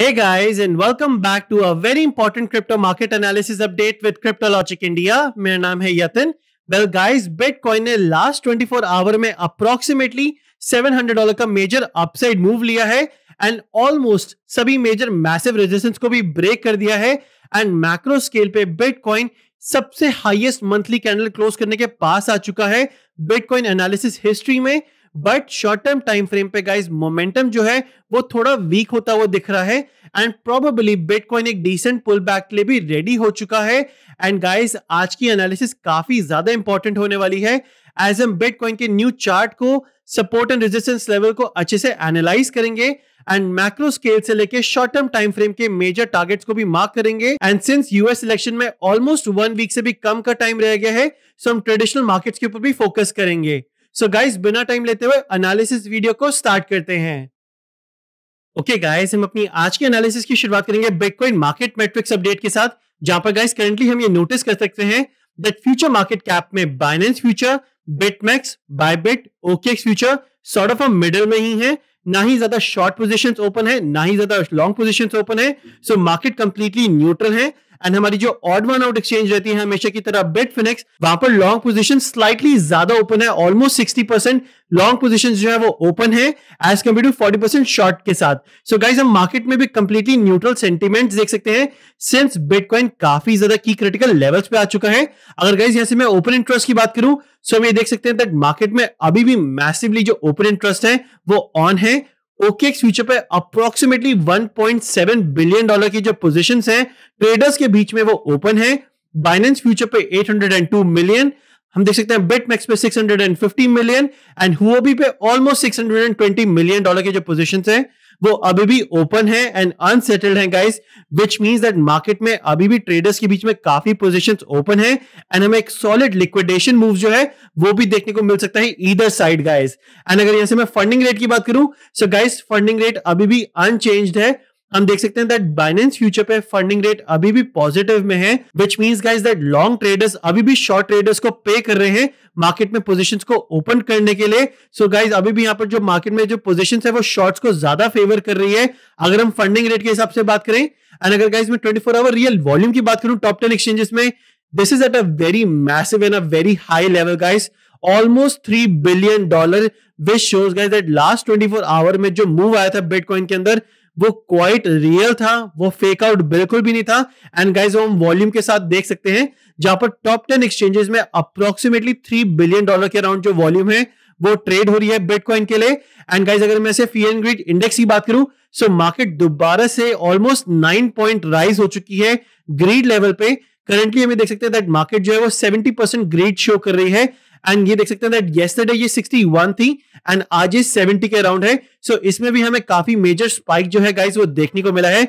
Hey guys, and welcome back to a very important crypto market analysis update with CryptoLogic India. My name is Yatin. Well guys, Bitcoin ने last 24 hour में approximately 700 dollar का major upside move liya hai, and almost sabhi major massive resistance ko bhi break kar diya hai, and macro scale pe Bitcoin सबसे highest monthly candle close करने के पास आ चुका है Bitcoin analysis history में but short term time frame पे guys momentum जो है वो थोड़ा वीक होता हुआ दिख रहा है एंड प्रोबेबली बिटकॉइन एक डिसेंट पुल बैक के लिए भी रेडी हो चुका है एंड गाइज आज की एनालिसिस काफी ज्यादा इंपॉर्टेंट होने वाली है एज एम बिटकॉइन के न्यू चार्ट को सपोर्ट एंड रेजिस्टेंस लेवल को अच्छे से एनालाइज करेंगे एंड मैक्रो स्केल से लेके शॉर्ट टर्म टाइम फ्रेम के मेजर टारगेट्स को भी मार्क करेंगे एंड सिंस यूएस इलेक्शन में ऑलमोस्ट वन वीक से भी कम का टाइम रह गया है सो हम ट्रेडिशनल मार्केट्स के ऊपर भी फोकस करेंगे सो गाइस बिना टाइम लेते हुए एनालिसिस वीडियो को स्टार्ट करते हैं ओके okay गाइस हम अपनी आज के एनालिसिस की शुरुआत करेंगे बिटकॉइन मार्केट मेट्रिक्स अपडेट के साथ जहां पर गाइस करेंटली हम ये नोटिस कर सकते हैं दैट फ्यूचर मार्केट कैप में Binance future BitMEX Bybit OKEx future sort of middle में ही है ना ही ज्यादा शॉर्ट पोजीशंस ओपन है ना ही ज्यादा लॉन्ग पोजीशंस ओपन है सो मार्केट कंप्लीटली न्यूट्रल है एंड हमारी जो ऑड वन आउट एक्सचेंज रहती है हमेशा की तरह फिनेक्स वहां पर लॉन्ग पोजिशन स्लाइटली ज्यादा ओपन है almost sixty percent long position जो है वो ओपन है as compare to forty percent short के साथ सो so गाइज हम मार्केट में भी कंप्लीटली न्यूट्रल सेंटिमेंट देख सकते हैं सिंस बिटकॉइन काफी ज्यादा की क्रिटिकल लेवल्स पे आ चुका है अगर गाइज यहां से मैं ओपन इंटरेस्ट की बात करूं सो so हम ये देख सकते हैं दैट मार्केट में अभी भी मैसिवली जो ओपन इंटरेस्ट है वो ऑन है OKX फ्यूचर पे अप्रोक्सीमेटली 1.7 बिलियन डॉलर की जो पोजीशंस हैं ट्रेडर्स के बीच में वो ओपन है बाइनेंस फ्यूचर पे 802 मिलियन हम देख सकते हैं मैक्स पे 650 मिलियन एंड हुओबी पे ऑलमोस्ट 620 मिलियन डॉलर के जो पोजीशंस हैं वो अभी भी ओपन है एंड अनसेटल्ड है guys which means that market में अभी भी ट्रेडर्स के बीच में काफी पोजिशन ओपन है एंड हमें एक सॉलिड लिक्विडेशन मूव जो है वो भी देखने को मिल सकता है ईदर साइड गाइस एंड अगर यहां से मैं फंडिंग रेट की बात करूं सो गाइस फंडिंग रेट अभी भी अनचेंज्ड है हम देख सकते हैं दैट बाइनेंस फ्यूचर पे फंडिंग रेट अभी भी पॉजिटिव में है which means guys that long traders अभी भी शॉर्ट ट्रेडर्स को पे कर रहे हैं मार्केट में पोजीशंस को ओपन करने के लिए सो so गाइज अभी भी यहां पर जो मार्केट में जो पोजीशंस है वो शॉर्ट्स को ज्यादा फेवर कर रही है अगर हम फंडिंग रेट के हिसाब से बात करें एंड अगर गाइज मैं ट्वेंटी आवर रियल वॉल्यूम की बात करूं टॉप टेन एक्सचेंजेस में this is at a very massive and a very high level guys almost three billion dollar which shows guys that last twenty four hour में जो move आया था bitcoin के अंदर वो क्वाइट रियल था वो फेक आउट बिल्कुल भी नहीं था एंड गाइज हम वॉल्यूम के साथ देख सकते हैं जहां पर टॉप टेन एक्सचेंजेस में अप्रोक्सीमेटली थ्री बिलियन डॉलर के अराउंड जो वॉल्यूम है वो ट्रेड हो रही है बिटकॉइन के लिए एंड गाइज अगर मैं फी एंड ग्रीड इंडेक्स की बात करूं सो मार्केट दोबारा से ऑलमोस्ट नाइन पॉइंट राइज हो चुकी है ग्रीड लेवल पे करंटली हमें देख सकते हैं दैट मार्केट जो है वो सेवेंटी परसेंट ग्रीड शो कर रही है एंड ये देख सकते हैं दैट येस्टरडे ये 61 थी एंड आज ये 70 के अराउंड है सो so, इसमें भी हमें काफी मेजर स्पाइक जो है गाइस वो देखने को मिला है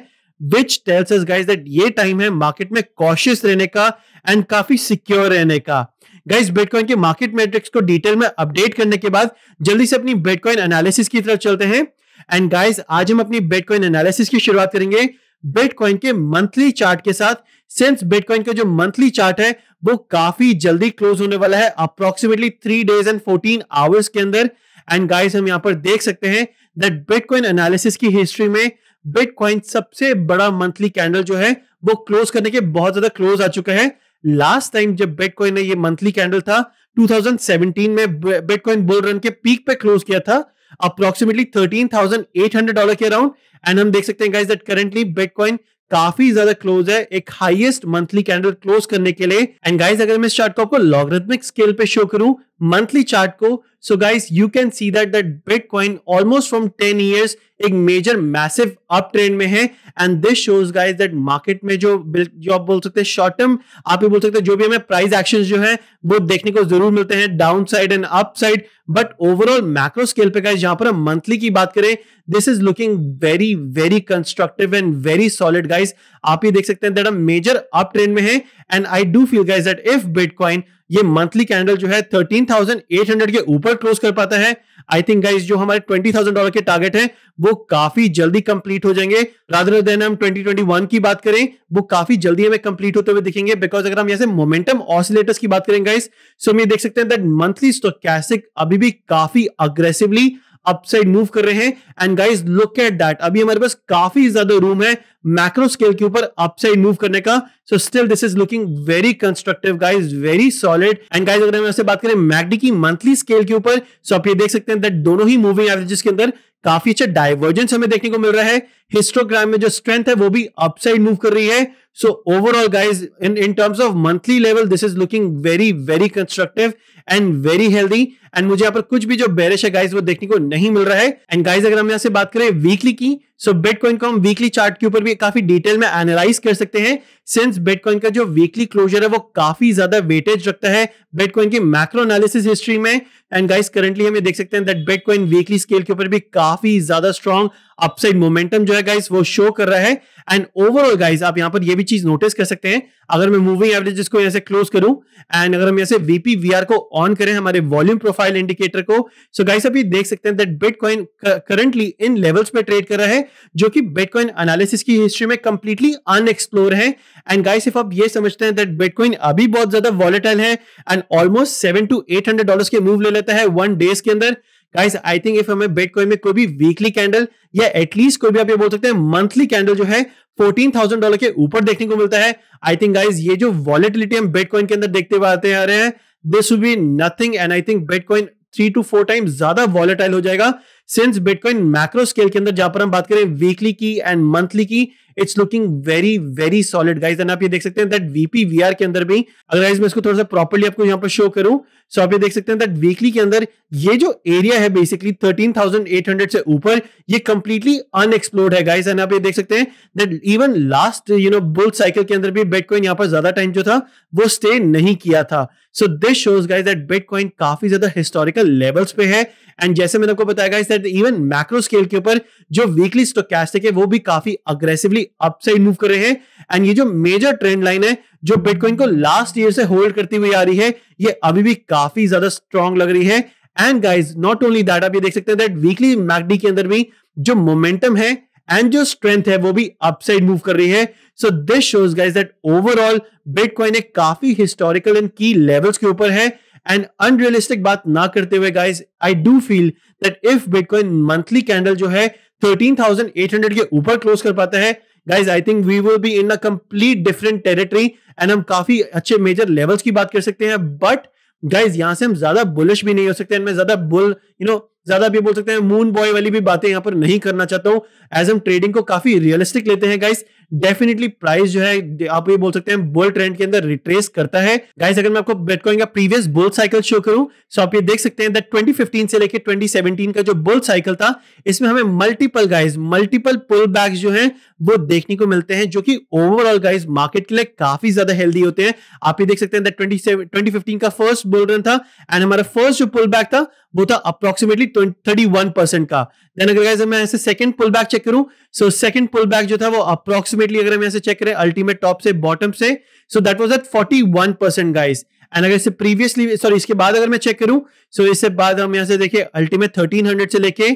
which tells us guys that ये टाइम है मार्केट में कॉशियस रहने का एंड काफी सिक्योर रहने का गाइस बिटकॉइन के मार्केट मैट्रिक्स को डिटेल में अपडेट करने के बाद जल्दी से अपनी बिटकॉइन एनालिसिस की तरफ चलते हैं एंड गाइस आज हम अपनी बिटकॉइन एनालिसिस की शुरुआत करेंगे बिटकॉइन के मंथली चार्ट के साथ सिंस बिटकॉइन का जो मंथली चार्ट है वो काफी जल्दी क्लोज होने वाला है approximately three days and fourteen hours के अंदर एंड गाइस हम यहाँ पर देख सकते हैं दैट बिटकॉइन एनालिसिस की हिस्ट्री में बिटकॉइन सबसे बड़ा मंथली कैंडल जो है वो क्लोज करने के बहुत ज्यादा क्लोज आ चुका है लास्ट टाइम जब बिटकॉइन ने ये मंथली कैंडल था 2017 में बिटकॉइन बुल रन के पीक पे क्लोज किया था approximately thirteen thousand eight hundred dollar के अराउंड एंड हम देख सकते हैं गाइस दैट करेंटली बिटकॉइन काफी ज्यादा क्लोज है एक हाईएस्ट मंथली कैंडल क्लोज करने के लिए एंड गाइस अगर मैं इस चार्ट को आपको लॉगरिथमिक स्केल पे शो करूं मंथली चार्ट को so guys you can see that that Bitcoin almost from 10 years एक मेजर मैसिव अप ट्रेंड में है and this shows guys that market में जो जो आप बोल सकते हैं शॉर्ट टर्म आप भी बोल सकते हैं जो भी हमें प्राइस एक्शंस जो है वो देखने को जरूर मिलते हैं down side and up side but overall macro scale पे गाइस जहां पर हम मंथली की बात करें this is looking very very constructive and very solid guys आप ही देख सकते हैं that a major up trend में है and I do feel guys that if Bitcoin ये मंथली कैंडल जो है 13,800 के ऊपर क्लोज कर पाता है आई थिंक गाइज जो हमारे 20,000 डॉलर के टारगेट है वो काफी जल्दी कंप्लीट हो जाएंगे राधर देन हम 2021 की बात करें वो काफी जल्दी हमें कंप्लीट होते हुए दिखेंगे बिकॉज अगर हम यहाँ से मोमेंटम ऑसिलेटर्स की बात करें गाइज सो हम ये देख सकते हैं दैट मंथली स्टोकैसिक अभी भी काफी अग्रेसिवली अपसाइड मूव कर रहे हैं and guys look at that अभी हमारे पास काफी ज्यादा रूम है मैक्रो स्केल के ऊपर अपसाइड मूव करने का so still this is looking very constructive guys very solid and guys अगर हम आपसे बात करें मैगडी की मंथली स्केल के ऊपर सो आप ये देख सकते हैं दैट दोनों ही मूविंग एवरेजेस के अंदर काफी अच्छा डाइवर्जेंस हमें देखने को मिल रहा है हिस्टोग्राम में जो स्ट्रेंथ है वो भी अपसाइड मूव कर रही है so overall guys in in terms of monthly level this is looking very very constructive and very healthy and मुझे यहाँ पर कुछ भी जो बेरिश है गाइज वो देखने को नहीं मिल रहा है एंड गाइज अगर हम यहाँ से बात करें वीकली की सो बिटकॉइन को हम वीकली चार्ट के ऊपर भी काफी डिटेल में एनालाइज कर सकते हैं सिंस बिटकॉइन का जो वीकली क्लोजर है वो काफी ज्यादा वेटेज रखता है बिटकॉइन की मैक्रो एनालिसिस हिस्ट्री में एंड गाइस करंटली हम ये देख सकते हैं दैट बिटकॉइन वीकली स्केल के ऊपर भी काफी ज्यादा स्ट्रॉन्ग अपसाइड मोमेंटम जो है गाइस वो शो कर रहा है एंड ओवरऑल गाइस आप यहाँ पर ये भी चीज नोटिस कर सकते हैं अगर मैं मूविंग एवरेजेस को यहां से क्लोज करूं एंड अगर हम यहां से वीपी वीआर को ऑन करें हमारे वॉल्यूम प्रोफाइल इंडिकेटर को सो गाइस अभी देख सकते हैं that Bitcoin currently in levels पे ट्रेड कर रहा है जो कि बिटकॉइन एनालिसिस की हिस्ट्री में कंप्लीटली अनएक्सप्लोर है एंड गाइस इफ आप ये समझते हैं दैट बिटकॉइन अभी बहुत ज्यादा वॉलेटाइल है and almost seven to eight dollar के मूव ले लेता है वन डेज के अंदर गाइस आई थिंक इफ हमें बिटकॉइन में कोई भी वीकली कैंडल या एटलीस्ट कोई भी आप ये बोल सकते हैं मंथली कैंडल जो है फोर्टीन थाउजेंड डॉलर के ऊपर देखने को मिलता है आई थिंक गाइज ये जो वॉलेटिलिटी हम बिटकॉइन के अंदर देखते हुए आते आ रहे हैं this will be nothing and I think Bitcoin three to four time ज्यादा वॉलेटाइल हो जाएगा सिंस बिटकॉइन मैक्रो स्केल के अंदर जहां पर हम बात करें वीकली की एंड मंथली की it's looking very very solid guys and आप ये देख सकते हैं दैट वीपी वी के अंदर भी अगर मैं इसको थोड़ा सा प्रॉपरली आपको यहाँ पर शो करूं सो so आप ये देख सकते हैं दैट वीकली के अंदर ये जो एरिया है बेसिकली 13,800 से ऊपर ये कंप्लीटली अनएक्सप्लोर्ड है गाइज एंड आप ये देख सकते हैं that even last you know bull cycle के अंदर भी बेटकॉइन यहाँ पर ज्यादा टाइम जो था वो स्टे नहीं किया था so this shows guys that Bitcoin काफी ज्यादा हिस्टोरिकल लेवल्स पे है एंड जैसे मैंने आपको बताया guys that even macro scale के ऊपर जो वीकली स्टोकैस्टिक है वो भी काफी अग्रेसिवली अपसाइड मूव कर रहे हैं एंड ये जो मेजर ट्रेंड लाइन है जो बिटकॉइन को लास्ट ईयर से होल्ड करती हुई आ रही है ये अभी भी काफी ज्यादा स्ट्रांग लग रही है and guys not only that आप ये देख सकते हैं दैट वीकली मैकडी के अंदर भी जो मोमेंटम है एंड जो स्ट्रेंथ है वो भी अपसाइड मूव कर रही है so this shows guys that overall Bitcoin एक काफी हिस्टोरिकल एंड की लेवल्स के ऊपर है एंड अनरियलिस्टिक बात ना करते हुए guys I do feel that if Bitcoin monthly candle जो है थर्टीन थाउजेंड एट हंड्रेड के ऊपर क्लोज कर पाता है guys I think we will be in a complete different territory and हम काफी अच्छे मेजर लेवल्स की बात कर सकते हैं बट गाइज यहां से हम ज्यादा बुलिश भी नहीं हो सकते मैं ज्यादा बुल यू नो ज्यादा भी बोल सकते हैं मून बॉय वाली भी बातें यहां पर नहीं करना चाहता हूं एज हम ट्रेडिंग को काफी रियलिस्टिक लेते हैं गाइज डेफिनेटली प्राइस जो है आप ये बोल सकते हैं बुल ट्रेंड के अंदर रिट्रेस करता है गाइस अगर मैं आपको बिटकॉइन का प्रीवियस बुल साइकिल शो करूं सो आप ये देख सकते हैं दैट 2015 से लेकर 2017 का जो बुल साइकिल था इसमें हमें multiple guys multiple pull back जो है वो देखने को मिलते हैं जो कि ओवरऑल गाइस मार्केट के लिए काफी ज्यादा हेल्दी होते हैं आप ये देख सकते हैं ट्वेंटी फिफ्टीन का फर्स्ट बुल रन था एंड हमारा फर्स्ट जो पुल बैक था वो था अप्रोक्सीमेटली थर्टी वन परसेंट का देन अगर गाइस मैं ऐसे सेकंड पुल बैक चेक करूं सो सेकंड पुल बैक जो था वो अप्रोक्सीमेटली अगर हम ऐसे चेक करें अल्टीमेट टॉप से बॉटम से so that was at forty one percent guys and अगर इससे प्रीवियसली सॉरी इसके बाद अगर मैं चेक करूं सो so इससे बाद हम यहां से देखिए अल्टीमेट 1300 से लेके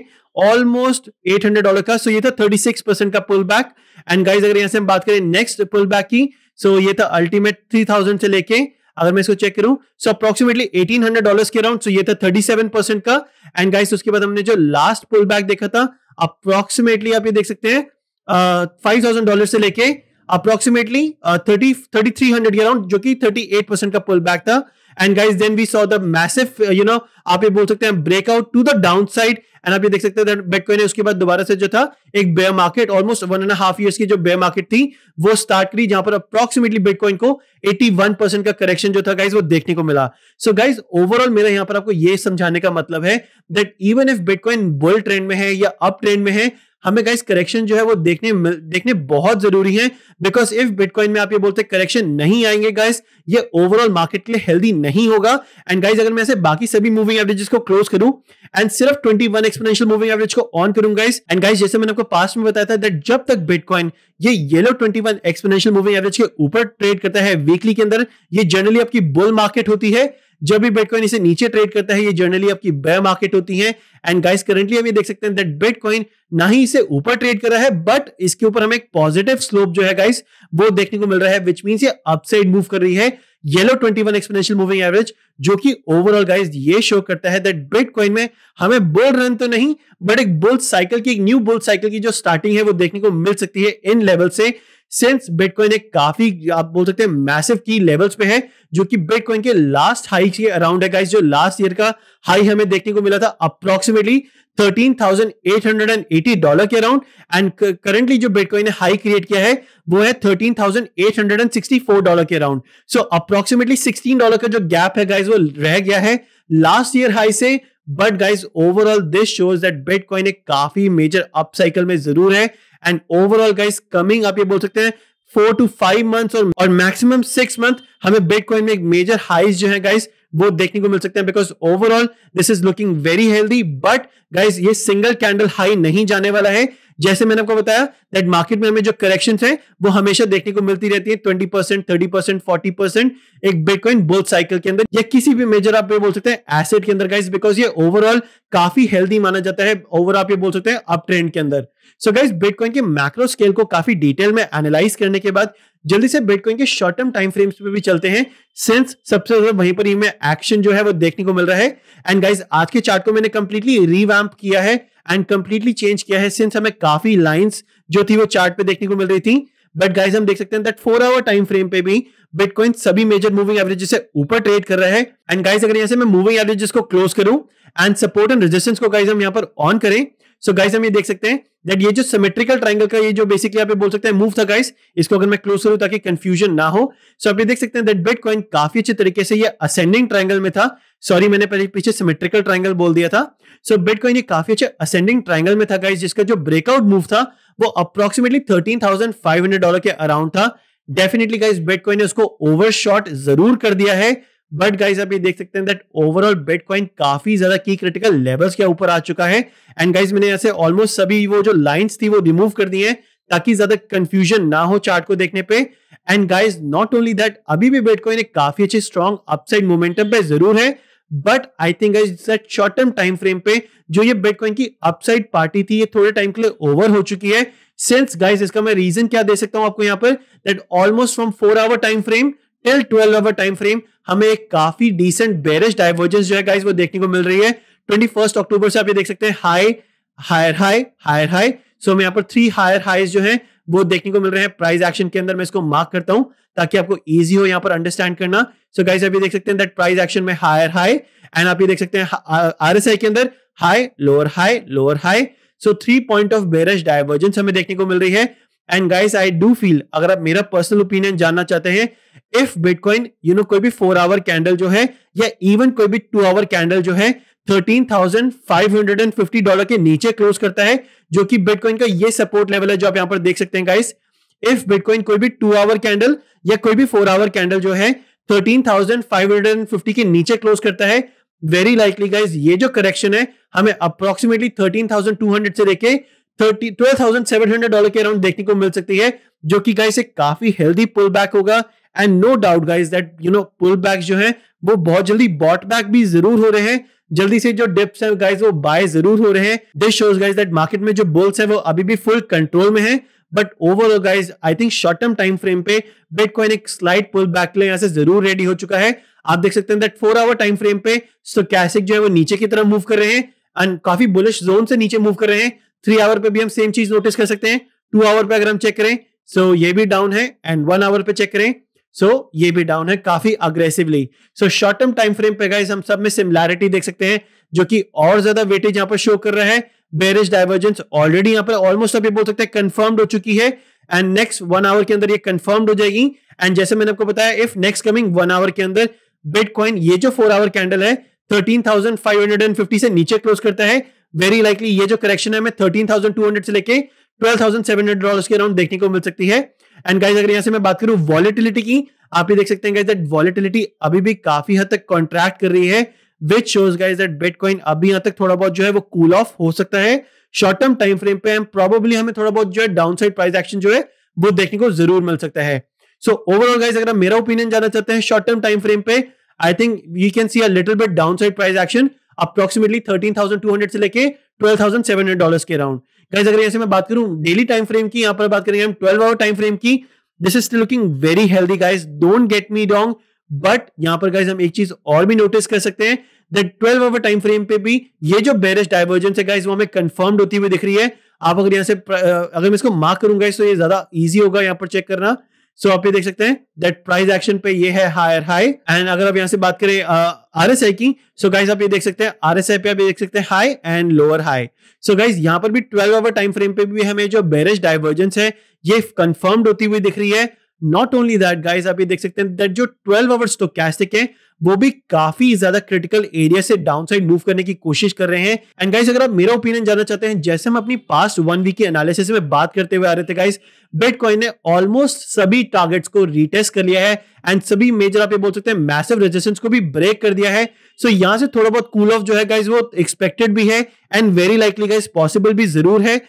ऑलमोस्ट 800 डॉलर का सो so ये था 36 परसेंट का पुल बैक एंड गाइज अगर यहां से हम बात करें नेक्स्ट पुल बैक की सो so ये था अल्टीमेट 3000 से लेके अगर मैं इसको चेक करूं सो अप्रोक्सीमेटली 1800 डॉलर्स के अराउंड सो ये था 37 परसेंट का एंड गाइस उसके बाद हमने जो लास्ट पुल बैक देखा था अप्रोक्सीमेटली आप ये देख सकते हैं फाइव थाउजेंड डॉलर से लेके approximately thirty thirty three hundred के अराउंड जो कि थर्टी एट परसेंट का पुल बैक था and guys then we saw the massive you know आप ये बोल सकते हैं breakout to the down side and आप ये देख सकते हैं बेटकॉइन ने उसके बाद दोबारा से जो था एक bear market almost one and half years की जो बेयर मार्केट थी वो स्टार्ट करी जहां पर अप्रोक्सीमेटली बिटकॉइन को 81 परसेंट का करेक्शन जो था गाइज वो देखने को मिला सो गाइज ओवरऑल मेरा यहाँ पर आपको ये समझाने का मतलब है that even if bitcoin bull trend में है या अप ट्रेंड में है हमें गाइस करेक्शन जो है वो देखने देखने बहुत जरूरी है बिकॉज इफ बिटकॉइन में आप ये बोलते करेक्शन नहीं आएंगे गाइस ये ओवरऑल मार्केट के लिए हेल्दी नहीं होगा एंड गाइस अगर मैं ऐसे बाकी सभी मूविंग एवरेजेस को क्लोज करूं एंड सिर्फ 21 एक्सपोनेंशियल मूविंग एवरेज को ऑन करूं गाइस एंड गाइस जैसे मैंने आपको पास्ट में बताया था दैट जब तक बिटकॉइन ये येलो 21 एक्सपोनेंशियल मूविंग एवरेज के ऊपर ट्रेड करता है वीकली के अंदर ये जनरली आपकी बुल मार्केट होती है जब भी बिटकॉइन इसे नीचे ट्रेड करता है ये जनरली आपकी बे मार्केट होती है एंड गाइस करेंटली हम ये देख सकते हैं दैट बिटकॉइन ना ही इसे ऊपर ट्रेड कर रहा है बट इसके ऊपर हमें एक पॉजिटिव स्लोप जो है गाइस वो देखने को मिल रहा है विच मीन ये अपसाइड मूव कर रही है येलो 21 एक्सपोनेंशियल मूविंग एवरेज जो कि ओवरऑल गाइस ये शो करता है दैट बिटकॉइन में हमें बोल रन तो नहीं बट एक बोल्ड साइकिल की एक न्यू बोल्ड साइकिल की जो स्टार्टिंग है वो देखने को मिल सकती है इन लेवल से सिंस बिटकॉइन एक काफी आप बोल सकते हैं मैसिव की लेवल्स पे है जो कि बिटकॉइन के लास्ट हाई के अराउंड है गाइस जो लास्ट ईयर का हाई हमें देखने को मिला था अप्रोक्सीमेटली 13,880 डॉलर के अराउंड एंड करंटली जो बिटकॉइन ने हाई क्रिएट किया है वो है 13,864 डॉलर के अराउंड सो अप्रोक्सीमेटली 16 डॉलर का जो गैप है गाइज वो रह गया है लास्ट ईयर हाई से but guys overall this shows that bitcoin एक काफी मेजर अप साइकिल में जरूर है एंड ओवरऑल गाइस कमिंग आप ये बोल सकते हैं फोर टू फाइव मंथ्स और मैक्सिमम सिक्स मंथ हमें बिटकॉइन में एक मेजर हाइस जो है गाइस वो देखने को मिल सकते हैं because overall this is looking very healthy but guys ये सिंगल कैंडल हाई नहीं जाने वाला है जैसे मैंने आपको बताया दैट मार्केट में हमें जो करेक्शन है वो हमेशा देखने को मिलती रहती है twenty percent thirty percent forty percent एक बिटकॉइन बोथ साइकिल के अंदर या किसी भी मेजर आप ये बोल सकते हैं एसेट के अंदर गाइज बिकॉज ये ओवरऑल काफी हेल्दी माना जाता है ओवर आप ये बोल सकते हैं अप ट्रेंड के अंदर सो गाइज बिटकॉइन के मैक्रो स्केल को काफी डिटेल में एनालाइज करने के बाद जल्दी से बिटकॉइन के शॉर्ट टर्म टाइम फ्रेम्स पे भी चलते हैं सिंस सबसे ज्यादा वहीं पर में एक्शन जो है वो देखने को मिल रहा है एंड गाइज आज के चार्ट को मैंने कंप्लीटली रिवैम्प किया है एंड कंप्लीटली चेंज किया है सिंस हमें काफी लाइंस जो थी वो चार्ट पे देखने को मिल रही थी बट गाइज हम देख सकते हैं that four hour time frame पे भी बिटकॉइन सभी मेजर मूविंग एवरेज से ऊपर ट्रेड कर रहा है एंड गाइज अगर यहां से मैं मूविंग एवरेज को क्लोज करूं एंड सपोर्ट एंड रेजिस्टेंस को गाइज हम यहां पर ऑन करें सो गाइस हम ये देख सकते हैं दैट ये जो सिमेट्रिकल ट्राइंगल का ये जो बेसिकली आप बोल सकते हैं मूव था गाइस इसको अगर मैं क्लोज करूं ताकि कंफ्यूजन ना हो सो so आप ये देख सकते हैं दैट बिटकॉइन काफी अच्छे तरीके से ये असेंडिंग ट्राइंगल में था सॉरी मैंने पहले पीछे सिमेट्रिकल ट्राइंगल बोल दिया था सो so बिटकॉइन ये काफी अच्छे असेंडिंग ट्राइंगल में था गाइस जिसका जो ब्रेकआउट मूव था वो approximately thirteen thousand five hundred dollar के अराउंड था डेफिनेटली गाइस बिटकॉइन ने उसको ओवरशॉट जरूर कर दिया है बट गाइज आप ये देख सकते हैं दैट ओवरऑल बिटकॉइन काफी ज्यादा की क्रिटिकल लेवल्स के ऊपर आ चुका है एंड गाइज मैंने ऐसे ऑलमोस्ट सभी वो जो लाइंस थी वो रिमूव कर दी है ताकि ज्यादा कंफ्यूजन ना हो चार्ट को देखने पे and guys not only that अभी भी बिटकॉइन एक काफी अच्छी स्ट्रॉन्ग अपसाइड मोमेंटम पे जरूर है but I think guys that short term time frame पे जो ये बिटकॉइन की अपसाइड पार्टी थी ये थोड़े टाइम के लिए ओवर हो चुकी है सिंस गाइज इसका मैं रीजन क्या दे सकता हूं आपको यहां पर that almost from four hour time frame till twelve hour time frame हमें एक काफी डिसेंट बेरिश डाइवर्जेंस जो है गाइस वो देखने को मिल रही है ट्वेंटी फर्स्ट अक्टूबर से आप ये देख सकते हैं high higher high higher high so हमें यहाँ पर थ्री हायर हाईज जो है वो देखने को मिल रहे हैं प्राइस एक्शन के अंदर मैं इसको मार्क करता हूं ताकि आपको इजी हो यहाँ पर अंडरस्टैंड करना सो गाइस आप ये देख सकते हैं दैट प्राइस एक्शन में हायर हाई एंड आप ये देख सकते हैं आरएसआई uh, के अंदर high lower high lower high so three point of bearish divergence हमें देखने को मिल रही है and guys I do feel अगर आप मेरा पर्सनल ओपिनियन जानना चाहते हैं इफ बिटकॉइन यू नो कोई भी फोर आवर कैंडल जो है या इवन कोई भी टू आवर कैंडल जो है फिफ्टी डॉलर के नीचे क्लोज करता है जो कि बिटकॉइन का ये सपोर्ट लेवल है जो आप यहां पर देख सकते हैं गाइस इफ बिटकॉइन कोई भी टू आवर कैंडल या कोई भी फोर आवर कैंडल जो है thirteen thousand five hundred and fifty के नीचे क्लोज करता है वेरी लाइकली गाइज ये जो करेक्शन है हमें अप्रोक्सीमेटली हंड्रेड से लेके thirty twelve thousand seven hundred dollar के अराउंड देखने को मिल सकती है जो कि गाइस एक काफी हेल्दी पुल बैक होगा and no doubt guys that you know pull back जो है वो बहुत जल्दी बॉट बैक भी जरूर हो रहे हैं जल्दी से जो डिप्स हैं गाइस वो बाय जरूर हो रहे हैं this shows guys that market में जो बुल्स है वो अभी भी फुल कंट्रोल में है but overall guys I think short term time frame पे बिटकॉइन एक स्लाइड पुल बैक के लिए यहां से जरूर रेडी हो चुका है आप देख सकते हैं that four hour time frame पे कैसे जो है वो नीचे की तरफ मूव कर रहे हैं एंड काफी बुलिश जोन से नीचे मूव कर रहे हैं थ्री आवर पे भी हम सेम चीज नोटिस कर सकते हैं टू आवर पे अगर हम चेक करें सो so ये भी डाउन है एंड वन आवर पे चेक करें सो so ये भी डाउन है काफी aggressively so short term time frame पे गाइस हम सब में सिमिलैरिटी देख सकते हैं जो कि और ज्यादा वेटेज यहाँ पर शो कर रहा है बेरिज डाइवर्जेंस ऑलरेडी यहाँ पर ऑलमोस्ट अभी बोल सकते हैं कंफर्म्ड हो चुकी है एंड नेक्स्ट वन आवर के अंदर ये कंफर्म्ड हो जाएगी एंड जैसे मैंने आपको बताया if next coming one hour के अंदर बिटकॉइन ये जो फोर आवर कैंडल है फिफ्टी से नीचे क्लोज करता है वेरी लाइकली ये जो करेक्शन है हमें थर्टीन थाउजेंड टू हंड्रेड से लेके twelve thousand seven hundred dollar के अराउंड देखने को मिल सकती है एंड गाइज अगर यहाँ से मैं बात करूं वॉलिटिलिटी की आप ये देख सकते हैं गाइज दैट वॉलेटिलिटी अभी भी काफी हद तक कॉन्ट्रैक्ट कर रही है which shows guys that bitcoin अभी यहाँ तक थोड़ा बहुत जो है वो कूल cool ऑफ हो सकता है शॉर्ट टर्म टाइम फ्रेम पे एंड हमें थोड़ा बहुत जो है डाउन साइड प्राइस एक्शन जो है वो देखने को जरूर मिल सकता है सो ओवरऑल गाइज अगर मेरा ओपिनियन जाना चाहते हैं शॉर्ट टर्म टाइम फ्रेम पे I think you can see a little bit down side price action approximately thirteen thousand two hundred से लेके twelve thousand seven hundred dollar के अराउंड गाइज अगर ऐसे मैं बात करूं डेली टाइम फ्रेम की यहां पर बात करेंगे हम ट्वेल्व आवर टाइम फ्रेम की this is still looking very healthy guys don't get me wrong but यहां पर गाइज हम एक चीज और भी नोटिस कर सकते हैं दैट 12 आवर टाइम फ्रेम पे भी ये जो बेरिश डाइवर्जेंस है गाइज वो हमें कंफर्म्ड होती हुई दिख रही है आप अगर यहां से अगर मैं इसको मार्क करूंगा तो ये ज्यादा ईजी होगा यहां पर चेक करना सो so, आप ये देख सकते हैं दैट प्राइस एक्शन पे ये है हायर हाई एंड अगर आप यहाँ से बात करें आर एस आई की सो गाइज आप ये देख सकते हैं आर एस आई पे आप देख सकते हैं high and lower high so guys यहाँ पर भी 12 आवर टाइम फ्रेम पे भी हमें जो बेरिश डाइवर्जेंस है ये कंफर्म्ड होती हुई दिख रही है नॉट ओनली दैट गाइज आप ये देख सकते हैं दैट जो ट्वेल्व आवर्स तो कैसे के वो भी काफी ज्यादा क्रिटिकल एरिया से डाउन साइड मूव करने की कोशिश कर रहे हैं एंड गाइस अगर आप मेरा ओपिनियन जानना चाहते हैं जैसे हम अपनी पास्ट वन वीक की एनालिसिस में बात करते हुए आ रहे थे गाइस बिटकॉइन ने ऑलमोस्ट सभी टारगेट्स को रिटेस्ट कर लिया है एंड सभी मेजर आप ये बोल सकते हैं मैसिव रेजिस्टेंस को भी ब्रेक कर दिया है सो so, यहां से थोड़ा बहुत कूल ऑफ जो है गाइज वो एक्सपेक्टेड भी है and very likely guys possible भी जरूर है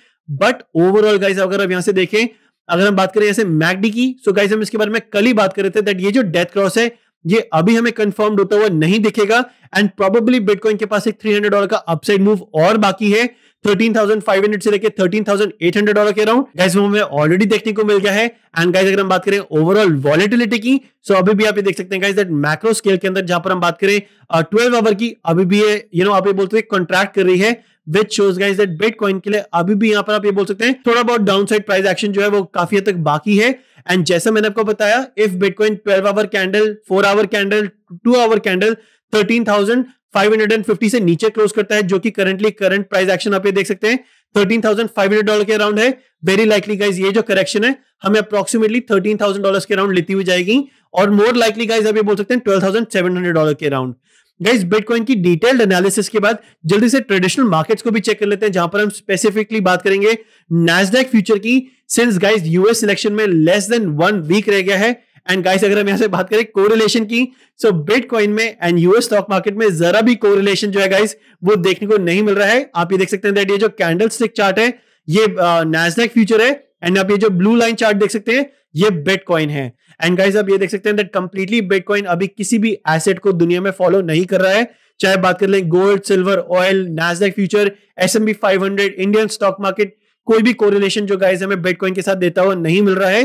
बट ओवरऑल गाइज अगर आप यहां से देखें अगर हम बात करें ऐसे मैगडी की सो गाइस हम इसके बारे में कल ही बात कर रहे थे दैट ये जो डेथ क्रॉस है ये अभी हमें कंफर्म होता हुआ नहीं दिखेगा एंड प्रोबेबली बिटकॉइन के पास एक 300 डॉलर का अपसाइड मूव और बाकी है 13,500 से लेके 13,800 डॉलर के हूं गाइस वो हमें ऑलरेडी देखने को मिल गया है एंड गाइस अगर हम बात करें ओवरऑल वॉलेटिलिटी की सो so अभी भी आप ये देख सकते हैं गाइस दैट मैक्रो स्केल के अंदर जहां पर हम बात करें ट्वेल्व uh, आवर की अभी भी ये यू नो आप ये बोलते हैं कॉन्ट्रैक्ट कर रही है which shows guys that bitcoin के लिए अभी भी यहाँ पर आप ये बोल सकते हैं थोड़ा बहुत डाउन साइड प्राइस एक्शन जो है वो काफी हद तक बाकी है एंड जैसा मैंने आपको बताया if bitcoin twelve hour candle four hour candle two hour candle thirteen thousand fifty से नीचे क्लोज करता है जो कि करंटली करंट प्राइस एक्शन आप ये देख सकते हैं 13,500 डॉलर के अराउंड है वेरी लाइकली गाइज ये जो करेक्शन है हमें अप्रोक्सीमेटली 13,000 डॉलर के अराउंड लेती हुई जाएगी और मोर लाइकली गाइज आप ये बोल सकते हैं 12,700 डॉलर के अराउंड गाइज बिटकॉइन की डिटेल्ड एनालिसिस के बाद जल्दी से ट्रेडिशनल मार्केट्स को भी चेक कर लेते हैं जहां पर हम स्पेसिफिकली बात करेंगे नैसडेक फ्यूचर की सिंस गाइज यूएस इलेक्शन में लेस देन वन वीक रह गया है एंड गाइस अगर हम यहां से बात करें कोरिलेशन की सो बिटकॉइन में एंड यूएस स्टॉक मार्केट में जरा भी कोरिलेशन जो है गाइस वो देखने को नहीं मिल रहा है आप ये देख सकते हैं दैट ये जो कैंडल स्टिक चार्ट है ये नैसडेक फ्यूचर है एंड आप ये जो ब्लू लाइन चार्ट देख सकते हैं ये बिटकॉइन है एंड गाइस आप ये देख सकते हैं दैट कंप्लीटली बिटकॉइन अभी किसी भी एसेट को दुनिया में फॉलो नहीं कर रहा है चाहे बात कर लें gold silver oil Nasdaq future S P five hundred Indian stock market कोई भी कोरिलेशन जो गाइस हमें बिटकॉइन के साथ देता हुआ नहीं मिल रहा है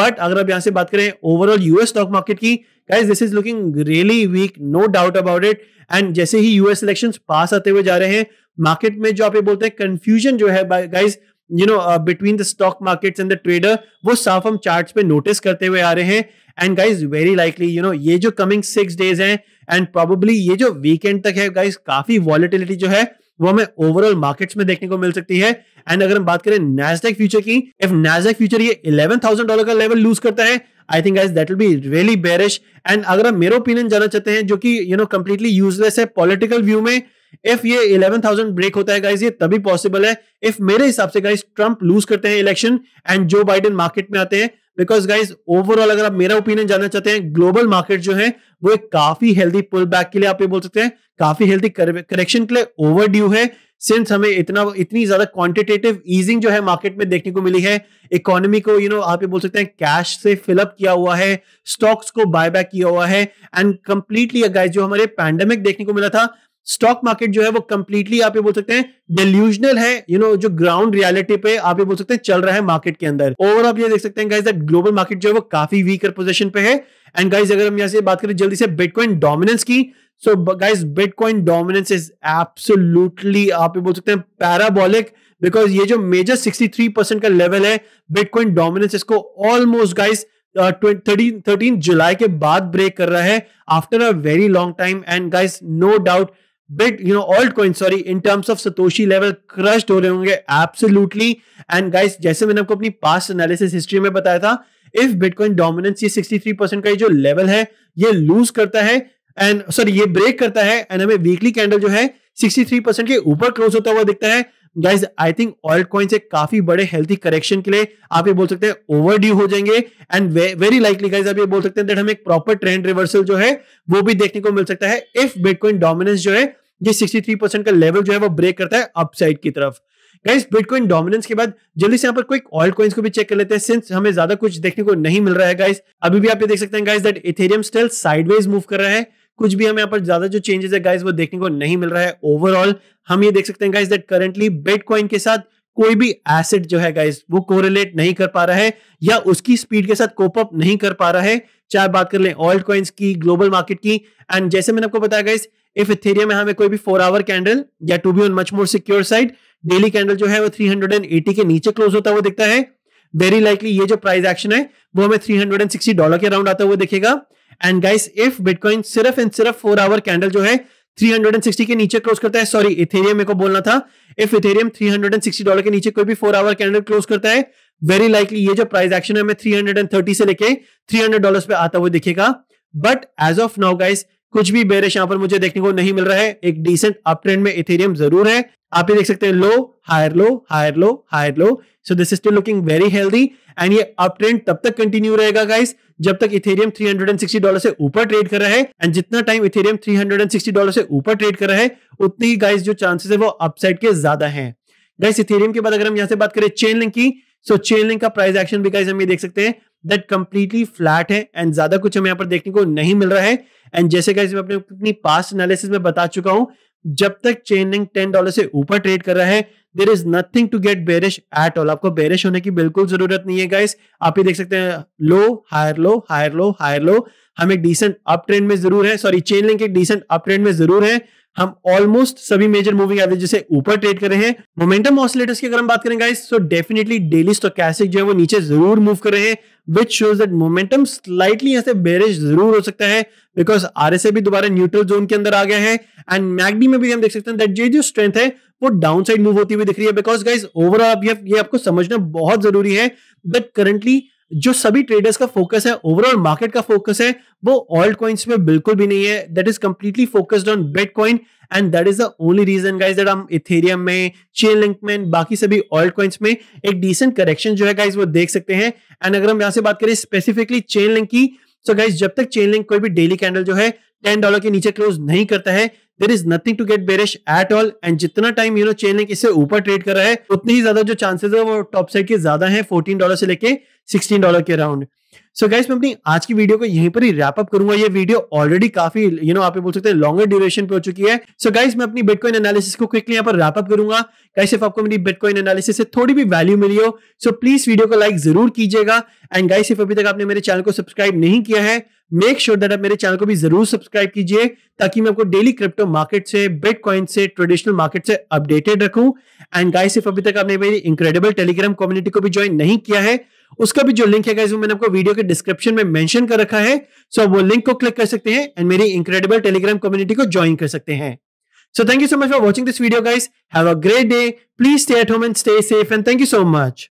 बट अगर आप यहां से बात करें ओवरऑल यूएस स्टॉक मार्केट की guys this is looking really weak no doubt about it and जैसे ही यूएस इलेक्शन पास आते हुए जा रहे हैं मार्केट में जो आप ये बोलते हैं कंफ्यूजन जो है guys you know between the stock markets and the trader वो साफ हम चार्ट पे नोटिस करते हुए आ रहे हैं and guys very likely you know ये जो कमिंग सिक्स डेज हैं एंड प्रोबेबली ये जो वीकेंड तक है गाइज काफी वॉलिटिलिटी जो है वो हमें ओवरऑल मार्केट्स में देखने को मिल सकती है एंड अगर हम बात करें नेस्डेक फ्यूचर की इफ नेस्डेक फ्यूचर ये इलेवन थाउजेंड डॉलर का लेवल लूज करता है I think guys that will be really bearish and अगर हम मेरा ओपिनियन जाना चाहते हैं जो कि यू नो कम्प्लीटली यूजलेस है पॉलिटिकल व्यू में इफ ये 11,000 ब्रेक होता है गाइज ये तभी पॉसिबल है इफ मेरे हिसाब से गाइज ट्रंप लूज करते हैं election and Joe Biden market में आते हैं बिकॉज गाइज ओवरऑल अगर आप मेरा ओपिनियन जानना चाहते हैं ग्लोबल मार्केट जो है वो एक काफी हेल्दी पुल बैक के लिए आप ये बोल सकते हैं काफी हेल्दी करेक्शन के लिए ओवर ड्यू है सिंस हमें इतना इतनी ज्यादा क्वांटिटेटिव ईजिंग जो है मार्केट में देखने को मिली है इकोनॉमी को यू you नो know, आप ये बोल सकते हैं कैश से फिलअप किया हुआ है स्टॉक्स को बाय बैक किया हुआ है एंड कंप्लीटली गाइज जो हमारे पैंडेमिक देखने को मिला था स्टॉक मार्केट जो है वो कंप्लीटली आप ये बोल सकते हैं डेल्यूजनल है यू you नो know, जो ग्राउंड रियलिटी पे आप ये बोल सकते हैं चल रहा है मार्केट के अंदर ओवर आप ये देख सकते हैं गाइस दैट ग्लोबल मार्केट जो है वो काफी वीकर पोजीशन पे है एंड गाइस अगर हम यहाँ से बात करें जल्दी से बिटकॉइन डोमिनेंस की so guys bitcoin dominance is absolutely आप ये बोल सकते हैं पैराबॉलिक बिकॉज ये जो मेजर थ्री परसेंट का लेवल है बिटकॉइन डोमिनेंस इसको ऑलमोस्ट गाइस थर्टीन जुलाई के बाद ब्रेक कर रहा है after a very long time and guys no doubt bit you know alt coin sorry in terms of Satoshi level crushed हो रहे होंगे एब्सोल्यूटली एंड गाइस जैसे मैंने आपको अपनी पास्ट एनालिसिस हिस्ट्री में बताया था इफ बिटकॉइन डोमिनेंस ये 63% का ये जो लेवल है ये लूज करता है एंड सॉरी ये ब्रेक करता है एंड हमें वीकली कैंडल जो है 63% के ऊपर क्लोज होता हुआ दिखता है guys I think alt coin से काफी बड़े हेल्थी करेक्शन के लिए आप ये बोल सकते हैं ओवर ड्यू हो जाएंगे एंड वेरी लाइकली गाइज आप ये बोल सकते हैं दैट हमें एक प्रॉपर ट्रेंड रिवर्सल जो है वो भी देखने को मिल सकता है इफ बिटकॉइन डोमिनेंस जो है ये 63 का लेवल जो है वो ब्रेक करता है अपसाइड की तरफ गाइस बिटकॉइन डोमिनेंस के बाद जल्दी से यहाँ पर कोई ऑल्ट कॉइन्स को भी चेक कर लेते हैं सिंस हमें ज्यादा कुछ देखने को नहीं मिल रहा है गाइस अभी भी आप ये देख सकते हैं guys that Ethereum still sideways move कर रहा है कुछ भी हमें यहाँ पर ज्यादा जो चेंजेस है गाइज वो देखने को नहीं मिल रहा है ओवरऑल हम ये देख सकते हैं गाइज दैट करेंटली बेट के साथ कोई भी एसेट जो है गाइज वो कोरिलेट नहीं कर पा रहा है या उसकी स्पीड के साथ कोप अप नहीं कर पा रहा है चाहे बात कर लें ऑल्ड कॉइन्स की ग्लोबल मार्केट की एंड जैसे मैंने आपको बताया गाइस इफ इथेरियम में हमें कोई भी फोर आवर कैंडल या to be on much more secure side daily candle जो है वो 380 के नीचे क्लोज होता हुआ दिखता है वेरी लाइकली ये जो प्राइस एक्शन है वो हमें 360 डॉलर के अराउंड आता हुआ दिखेगा एंड गाइस इफ बिटकॉइन सिर्फ एंड सिर्फ फोर आवर कैंडल जो है 360 के नीचे क्लोज करता है सॉरी इथेरियम मेरे को बोलना था इफ इथेरियम 360 डॉलर के नीचे कोई भी फोर आवर कैंडल क्लोज करता है वेरी लाइकली ये जो प्राइस एक्शन है हमें 330 से लेके 300 डॉलर्स पे आता हुआ दिखेगा but as of now guys कुछ भी बेरिश यहाँ पर मुझे देखने को नहीं मिल रहा है एक डिसेंट अप ट्रेंड में इथेरियम जरूर है आप ये देख सकते हैं low higher low higher low higher low so this is still looking very healthy and ये अप ट्रेंड तब तक कंटिन्यू रहेगा गाइस जब तक इथेरियम 360 डॉलर से ऊपर ट्रेड कर रहा है एंड जितना टाइम इथेरियम 360 डॉलर से ऊपर ट्रेड कर रहा है उतनी ही गाइस जो चांसेस है वो अपसाइड के ज्यादा है गाइस इथेरियम के बाद अगर हम यहाँ से बात करें चेन लिंक की सो चेन लिंक का प्राइस एक्शन भी गाइस हम ये देख सकते हैं दैट कंप्लीटली फ्लैट है एंड ज्यादा कुछ हमें यहाँ पर देखने को नहीं मिल रहा है एंड जैसे गाइज मैं अपने अपनी पास्ट एनालिसिस में बता चुका हूं जब तक चेनिंग टेन डॉलर से ऊपर ट्रेड कर रहा है there is nothing to get bearish at all आपको बेरिश होने की बिल्कुल जरूरत नहीं है गाइस आप ही देख सकते हैं low higher low higher low higher low हम एक डिसेंट अप ट्रेंड में जरूर है सॉरी चेन लिंक एक डिसेंट अप ट्रेंड में जरूर है हम ऑलमोस्ट सभी मेजर मूविंग एवरेज से ऊपर ट्रेड कर रहे हैं मोमेंटम ऑसिलेटर्स की अगर हम बात करें गाइस तो डेफिनेटली डेली स्टोकैसिक जो है वो नीचे जरूर मूव कर रहे हैं which shows that momentum slightly यहां से बेरिश जरूर हो सकता है बिकॉज आरएसए भी दोबारा न्यूट्रल जोन के अंदर आ गया है एंड मैगडी में भी हम देख सकते हैं दैट ये जो स्ट्रेंथ है वो डाउन साइड मूव होती हुई दिख रही है बिकॉज गाइज ओवरऑल ये आपको समझना बहुत जरूरी है बट करंटली जो सभी ट्रेडर्स का फोकस है ओवरऑल मार्केट का फोकस है वो ऑल्ट कॉइन्स में बिल्कुल भी नहीं है that is completely focused on coin and that is the only reason guys that हम इथेरियम में चेन लिंक में बाकी सभी ऑल्ट कॉइन्स में एक डिसेंट करेक्शन जो है गाइज वो देख सकते हैं एंड अगर हम यहां से बात करें स्पेसिफिकली चेन लिंक की सो so गाइज जब तक चेन लिंक कोई भी डेली कैंडल जो है टेन डॉलर के नीचे क्लोज नहीं करता है there is nothing to get bearish at all and जितना टाइम यूनो चेन लिंक इससे ऊपर ट्रेड कर रहा है उतनी ही ज्यादा जो चांसेस है वो टॉप साइड के ज्यादा है फोर्टीन डॉलर से लेके सिक्सटीन डॉलर के अराउंड सो so गाइस मैं अपनी आज की वीडियो को यहीं पर ही रैप अप करूंगा ये वीडियो ऑलरेडी काफी यू you नो know, आप बोल सकते हैं लॉन्गर ड्यूरेशन पे हो चुकी है सो so गाइस मैं अपनी बिटकॉइन एनालिसिस को क्विकली यहाँ पर रैप अप करूंगा गाइस इफ आपको मेरी बिटकॉइन एनालिसिस से थोड़ी भी वैल्यू मिली हो सो so प्लीज वीडियो को लाइक जरूर कीजिएगा एंड गाइस इफ अभी तक आपने मेरे चैनल को सब्सक्राइब नहीं किया है मेक श्योर दैट आप मेरे चैनल को भी जरूर सब्सक्राइब कीजिए ताकि मैं आपको डेली क्रिप्टो मार्केट से बिटकॉइन से ट्रेडिशनल मार्केट से अपडेटेड रखूं एंड गाइस इफ अभी तक आपने मेरी इंक्रेडिबल टेलीग्राम कम्युनिटी को भी ज्वाइन नहीं किया है उसका भी जो लिंक है गाइस वो मैंने आपको वीडियो के डिस्क्रिप्शन में मेंशन कर रखा है सो so, वो लिंक को क्लिक कर सकते हैं एंड मेरी इंक्रेडिबल टेलीग्राम कम्युनिटी को ज्वाइन कर सकते हैं so thank you so much for watching this video guys have a great day please stay at home and stay safe and thank you so much